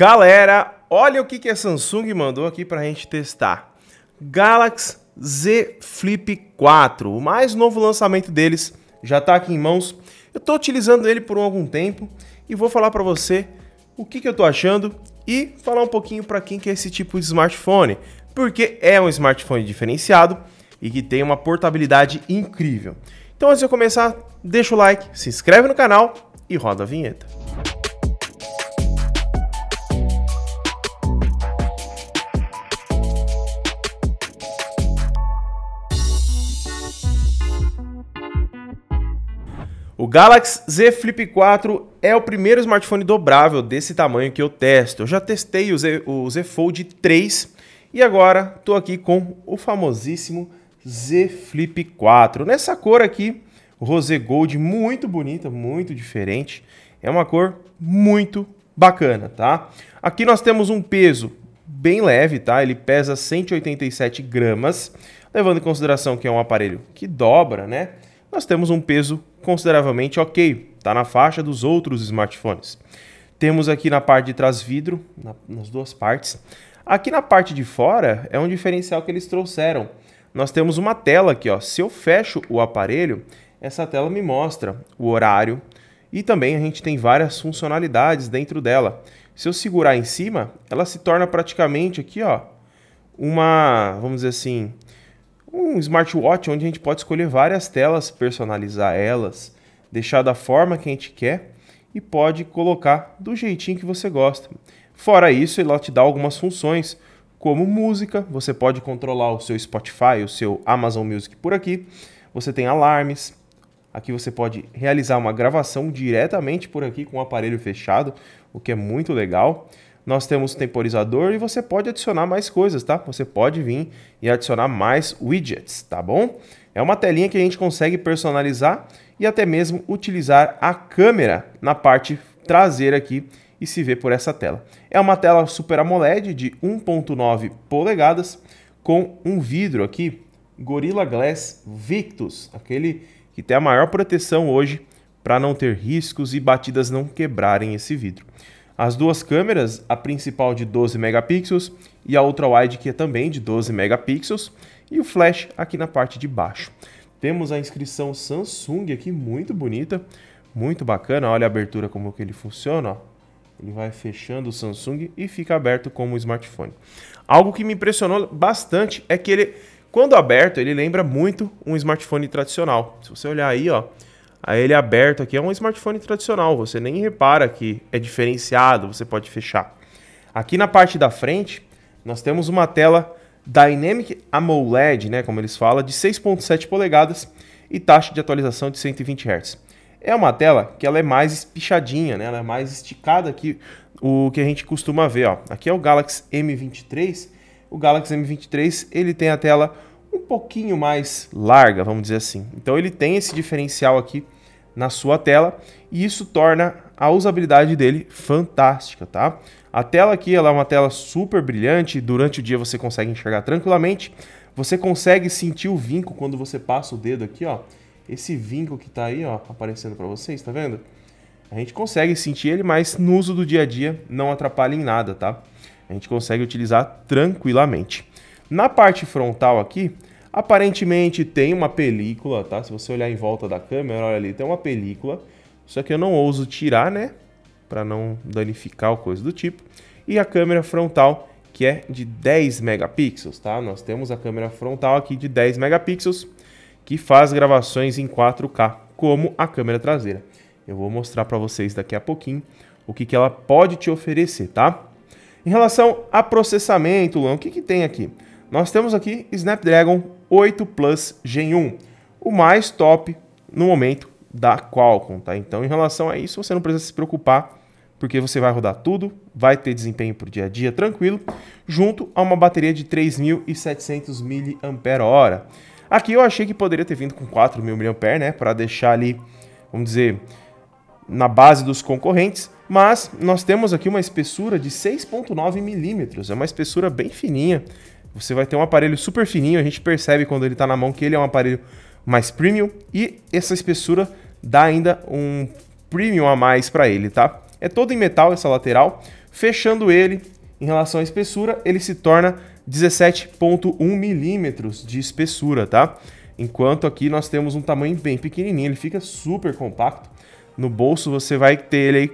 Galera, olha o que, que a Samsung mandou aqui para a gente testar. Galaxy Z Flip 4, o mais novo lançamento deles, já está aqui em mãos. Eu estou utilizando ele por algum tempo e vou falar para você o que, que eu estou achando e falar um pouquinho para quem quer é esse tipo de smartphone, porque é um smartphone diferenciado e que tem uma portabilidade incrível. Então antes de eu começar, deixa o like, se inscreve no canal e roda a vinheta. O Galaxy Z Flip 4 é o primeiro smartphone dobrável desse tamanho que eu testo. Eu já testei o Z, o Z Fold 3 e agora estou aqui com o famosíssimo Z Flip 4. Nessa cor aqui, rosé gold, muito bonita, muito diferente. É uma cor muito bacana, tá? Aqui nós temos um peso bem leve, tá? Ele pesa 187 gramas, levando em consideração que é um aparelho que dobra, né? nós temos um peso consideravelmente ok, está na faixa dos outros smartphones. Temos aqui na parte de trás vidro, na, nas duas partes. Aqui na parte de fora é um diferencial que eles trouxeram. Nós temos uma tela aqui, ó. se eu fecho o aparelho, essa tela me mostra o horário e também a gente tem várias funcionalidades dentro dela. Se eu segurar em cima, ela se torna praticamente aqui, ó, uma, vamos dizer assim, um smartwatch onde a gente pode escolher várias telas, personalizar elas, deixar da forma que a gente quer e pode colocar do jeitinho que você gosta. Fora isso, ela te dá algumas funções, como música, você pode controlar o seu Spotify, o seu Amazon Music por aqui. Você tem alarmes. Aqui você pode realizar uma gravação diretamente por aqui com o aparelho fechado, o que é muito legal nós temos o temporizador e você pode adicionar mais coisas, tá? Você pode vir e adicionar mais widgets, tá bom? É uma telinha que a gente consegue personalizar e até mesmo utilizar a câmera na parte traseira aqui e se ver por essa tela. É uma tela Super AMOLED de 1.9 polegadas com um vidro aqui Gorilla Glass Victus, aquele que tem a maior proteção hoje para não ter riscos e batidas não quebrarem esse vidro. As duas câmeras, a principal de 12 megapixels e a outra wide que é também de 12 megapixels, e o flash aqui na parte de baixo. Temos a inscrição Samsung aqui, muito bonita, muito bacana. Olha a abertura como que ele funciona, ó. Ele vai fechando o Samsung e fica aberto como um smartphone. Algo que me impressionou bastante é que ele, quando aberto, ele lembra muito um smartphone tradicional. Se você olhar aí, ó, aí ele é aberto aqui é um smartphone tradicional, você nem repara que é diferenciado, você pode fechar. Aqui na parte da frente, nós temos uma tela Dynamic AMOLED, né, como eles falam, de 6.7 polegadas e taxa de atualização de 120 Hz. É uma tela que ela é mais espichadinha, né? Ela é mais esticada que o que a gente costuma ver, ó. Aqui é o Galaxy M23. O Galaxy M23, ele tem a tela um pouquinho mais larga, vamos dizer assim. Então ele tem esse diferencial aqui na sua tela e isso torna a usabilidade dele fantástica, tá? A tela aqui ela é uma tela super brilhante, durante o dia você consegue enxergar tranquilamente, você consegue sentir o vinco quando você passa o dedo aqui, ó. Esse vinco que tá aí, ó, aparecendo para vocês, tá vendo? A gente consegue sentir ele, mas no uso do dia a dia não atrapalha em nada, tá? A gente consegue utilizar tranquilamente. Na parte frontal aqui, Aparentemente tem uma película, tá? Se você olhar em volta da câmera, olha ali, tem uma película. Só que eu não ouso tirar, né? Para não danificar ou coisa do tipo. E a câmera frontal, que é de 10 megapixels, tá? Nós temos a câmera frontal aqui de 10 megapixels, que faz gravações em 4K, como a câmera traseira. Eu vou mostrar para vocês daqui a pouquinho o que, que ela pode te oferecer, tá? Em relação a processamento, Luan, o que, que tem aqui? Nós temos aqui Snapdragon 8 Plus Gen 1, o mais top no momento da Qualcomm, tá? Então, em relação a isso, você não precisa se preocupar, porque você vai rodar tudo, vai ter desempenho para o dia a dia tranquilo, junto a uma bateria de 3.700 mAh. Aqui eu achei que poderia ter vindo com 4.000 mAh, né, para deixar ali, vamos dizer, na base dos concorrentes, mas nós temos aqui uma espessura de 6.9 milímetros, é uma espessura bem fininha, você vai ter um aparelho super fininho, a gente percebe quando ele está na mão que ele é um aparelho mais premium e essa espessura dá ainda um premium a mais para ele, tá? É todo em metal essa lateral, fechando ele em relação à espessura, ele se torna 17.1 milímetros de espessura, tá? Enquanto aqui nós temos um tamanho bem pequenininho, ele fica super compacto. No bolso você vai ter ele aí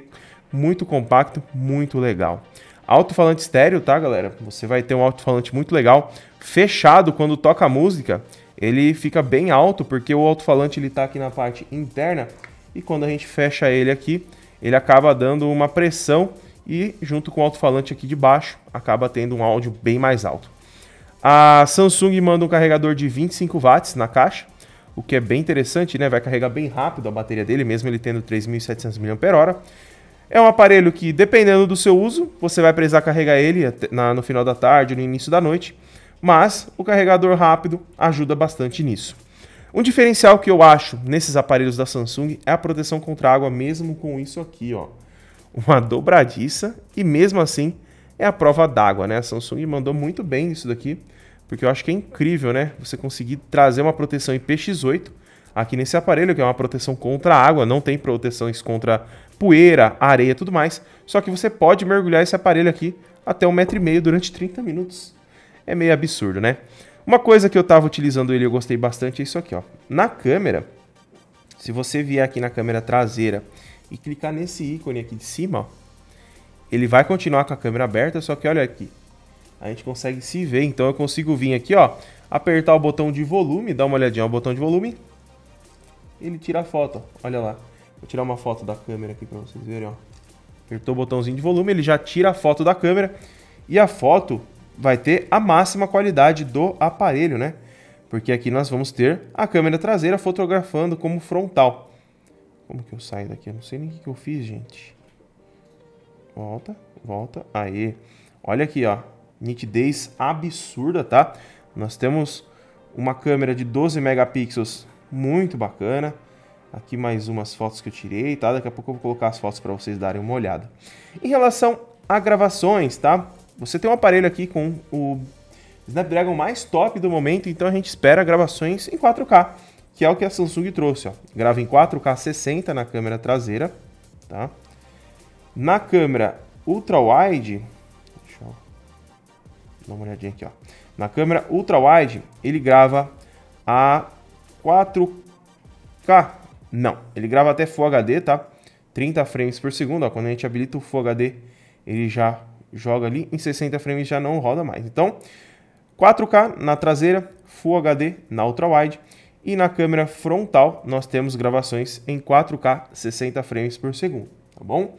muito compacto, muito legal. Alto-falante estéreo, tá, galera? Você vai ter um alto-falante muito legal. Fechado, quando toca a música, ele fica bem alto, porque o alto-falante ele tá aqui na parte interna. E quando a gente fecha ele aqui, ele acaba dando uma pressão e junto com o alto-falante aqui de baixo, acaba tendo um áudio bem mais alto. A Samsung manda um carregador de 25 watts na caixa, o que é bem interessante, né? Vai carregar bem rápido a bateria dele, mesmo ele tendo 3.700 mAh. É um aparelho que, dependendo do seu uso, você vai precisar carregar ele no final da tarde, no início da noite, mas o carregador rápido ajuda bastante nisso. Um diferencial que eu acho nesses aparelhos da Samsung é a proteção contra água, mesmo com isso aqui, ó. Uma dobradiça e mesmo assim é a prova d'água, né? A Samsung mandou muito bem isso daqui, porque eu acho que é incrível, né? Você conseguir trazer uma proteção IPX8 aqui nesse aparelho, que é uma proteção contra água, não tem proteções contra poeira, areia tudo mais. Só que você pode mergulhar esse aparelho aqui até um metro e meio durante 30 minutos. É meio absurdo, né? Uma coisa que eu estava utilizando ele e eu gostei bastante é isso aqui, ó. Na câmera, se você vier aqui na câmera traseira e clicar nesse ícone aqui de cima, ó, ele vai continuar com a câmera aberta, só que olha aqui, a gente consegue se ver, então eu consigo vir aqui, ó, apertar o botão de volume, dá uma olhadinha, no botão de volume, ele tira a foto, ó, olha lá. Vou tirar uma foto da câmera aqui para vocês verem, ó. Apertou o botãozinho de volume, ele já tira a foto da câmera e a foto vai ter a máxima qualidade do aparelho, né? Porque aqui nós vamos ter a câmera traseira fotografando como frontal. Como que eu saio daqui? Eu não sei nem o que eu fiz, gente. Volta, volta. Aí. Olha aqui, ó. Nitidez absurda, tá? Nós temos uma câmera de 12 megapixels muito bacana. Aqui mais umas fotos que eu tirei, tá? Daqui a pouco eu vou colocar as fotos para vocês darem uma olhada. Em relação a gravações, tá? Você tem um aparelho aqui com o Snapdragon mais top do momento, então a gente espera gravações em 4K, que é o que a Samsung trouxe, ó. Grava em 4K 60 na câmera traseira, tá? Na câmera ultra wide, deixa eu dar uma olhadinha aqui, ó. Na câmera ultra wide, ele grava a 4K não, ele grava até Full HD, tá? 30 frames por segundo, ó, quando a gente habilita o Full HD, ele já joga ali, em 60 frames já não roda mais. Então, 4K na traseira, Full HD na ultra-wide e na câmera frontal nós temos gravações em 4K 60 frames por segundo, tá bom?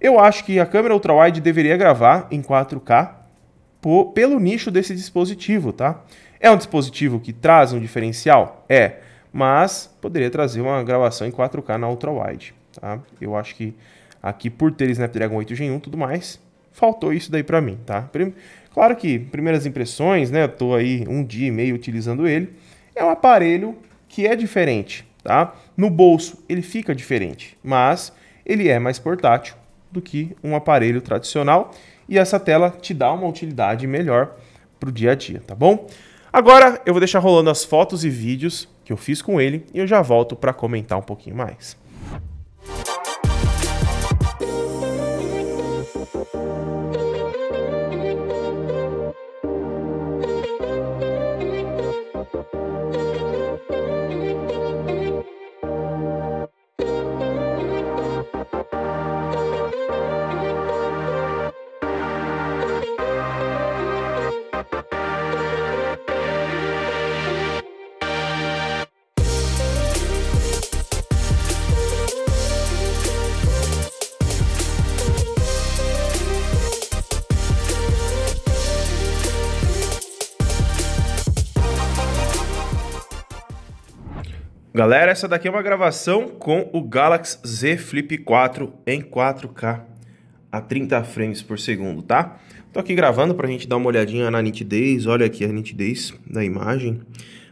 Eu acho que a câmera ultra-wide deveria gravar em 4K pelo nicho desse dispositivo, tá? É um dispositivo que traz um diferencial? É mas poderia trazer uma gravação em 4K na ultra-wide, tá? Eu acho que aqui por ter Snapdragon 8 Gen 1 tudo mais, faltou isso daí para mim, tá? Claro que primeiras impressões, né? Eu tô aí um dia e meio utilizando ele. É um aparelho que é diferente, tá? No bolso ele fica diferente, mas ele é mais portátil do que um aparelho tradicional e essa tela te dá uma utilidade melhor para o dia a dia, tá bom? Agora eu vou deixar rolando as fotos e vídeos que eu fiz com ele e eu já volto para comentar um pouquinho mais. Galera, essa daqui é uma gravação com o Galaxy Z Flip 4 em 4K a 30 frames por segundo, tá? Tô aqui gravando pra gente dar uma olhadinha na nitidez, olha aqui a nitidez da imagem.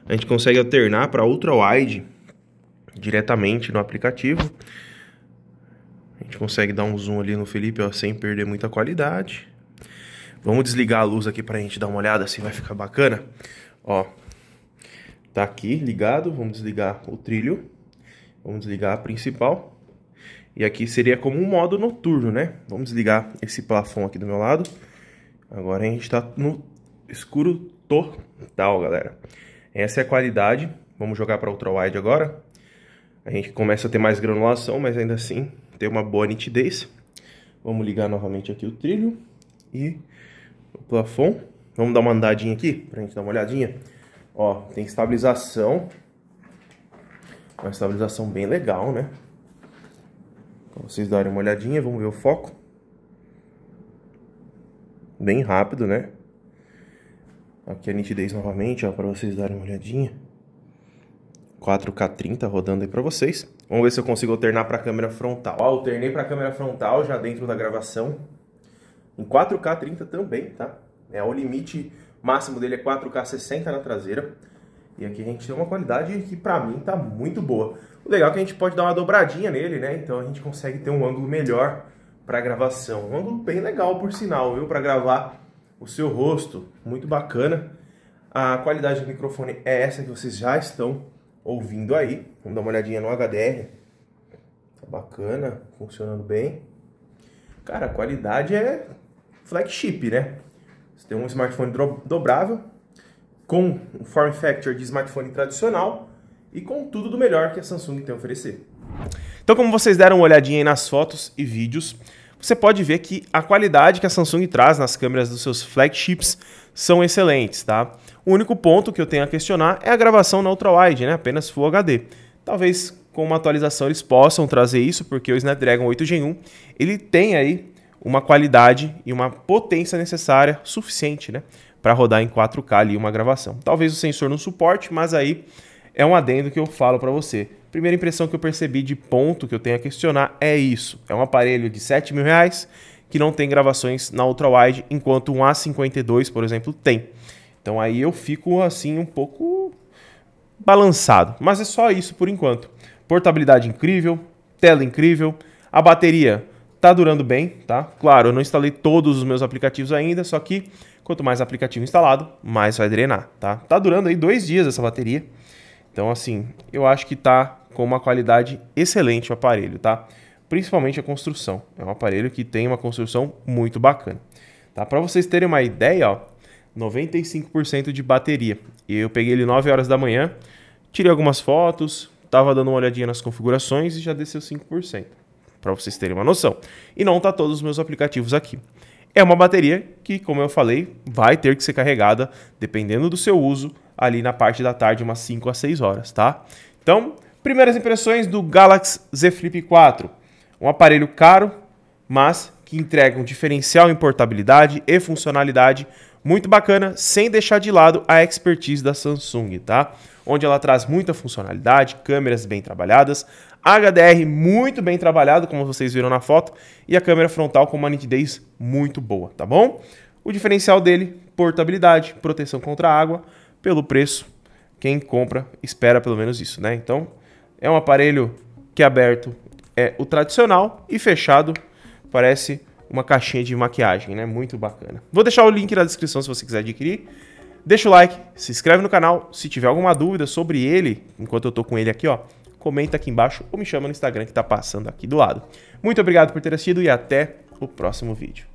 A gente consegue alternar para ultra wide diretamente no aplicativo. A gente consegue dar um zoom ali no Felipe, ó, sem perder muita qualidade. Vamos desligar a luz aqui pra gente dar uma olhada se assim vai ficar bacana. Ó, tá aqui ligado, vamos desligar o trilho, vamos desligar a principal. E aqui seria como um modo noturno, né? Vamos desligar esse plafon aqui do meu lado. Agora a gente está no escuro total, galera. Essa é a qualidade. Vamos jogar para ultrawide agora. A gente começa a ter mais granulação, mas ainda assim tem uma boa nitidez. Vamos ligar novamente aqui o trilho e o plafon. Vamos dar uma andadinha aqui para a gente dar uma olhadinha. Ó, tem estabilização. Uma estabilização bem legal, né? Pra vocês darem uma olhadinha, vamos ver o foco. Bem rápido, né? Aqui a nitidez novamente, ó, para vocês darem uma olhadinha. 4K30 rodando aí para vocês. Vamos ver se eu consigo alternar para a câmera frontal. Ó, alternei para a câmera frontal já dentro da gravação. Em 4K30 também, tá? É o limite o máximo dele é 4K 60 na traseira. E aqui a gente tem uma qualidade que para mim tá muito boa. O legal é que a gente pode dar uma dobradinha nele, né? Então a gente consegue ter um ângulo melhor para gravação. Um ângulo bem legal, por sinal, viu? Para gravar o seu rosto. Muito bacana. A qualidade do microfone é essa que vocês já estão ouvindo aí. Vamos dar uma olhadinha no HDR. Tá bacana, funcionando bem. Cara, a qualidade é flagship, né? Você tem um smartphone dobrável, com um form factor de smartphone tradicional e com tudo do melhor que a Samsung tem a oferecer. Então, como vocês deram uma olhadinha aí nas fotos e vídeos, você pode ver que a qualidade que a Samsung traz nas câmeras dos seus flagships são excelentes, tá? O único ponto que eu tenho a questionar é a gravação na ultrawide, né? Apenas Full HD. Talvez com uma atualização eles possam trazer isso, porque o Snapdragon 8 Gen 1, ele tem aí uma qualidade e uma potência necessária, suficiente, né? Para rodar em 4K ali uma gravação. Talvez o sensor não suporte, mas aí é um adendo que eu falo para você. Primeira impressão que eu percebi de ponto que eu tenho a questionar é isso. É um aparelho de 7 mil reais que não tem gravações na ultrawide, enquanto um A52, por exemplo, tem. Então aí eu fico assim um pouco balançado. Mas é só isso por enquanto. Portabilidade incrível, tela incrível, a bateria Tá durando bem, tá? Claro, eu não instalei todos os meus aplicativos ainda, só que quanto mais aplicativo instalado, mais vai drenar, tá? Tá durando aí dois dias essa bateria. Então, assim, eu acho que tá com uma qualidade excelente o aparelho, tá? Principalmente a construção. É um aparelho que tem uma construção muito bacana. Tá? Para vocês terem uma ideia, ó, 95% de bateria. E eu peguei ele 9 horas da manhã, tirei algumas fotos, tava dando uma olhadinha nas configurações e já desceu 5% para vocês terem uma noção. E não está todos os meus aplicativos aqui. É uma bateria que, como eu falei, vai ter que ser carregada, dependendo do seu uso, ali na parte da tarde, umas 5 a 6 horas, tá? Então, primeiras impressões do Galaxy Z Flip 4. Um aparelho caro, mas que entrega um diferencial em portabilidade e funcionalidade muito bacana, sem deixar de lado a expertise da Samsung, tá? Onde ela traz muita funcionalidade, câmeras bem trabalhadas, HDR muito bem trabalhado, como vocês viram na foto, e a câmera frontal com uma nitidez muito boa, tá bom? O diferencial dele, portabilidade, proteção contra água, pelo preço, quem compra espera pelo menos isso, né? Então, é um aparelho que é aberto é o tradicional e fechado parece uma caixinha de maquiagem, né? Muito bacana. Vou deixar o link na descrição se você quiser adquirir. Deixa o like, se inscreve no canal. Se tiver alguma dúvida sobre ele, enquanto eu tô com ele aqui, ó, comenta aqui embaixo ou me chama no Instagram que está passando aqui do lado. Muito obrigado por ter assistido e até o próximo vídeo.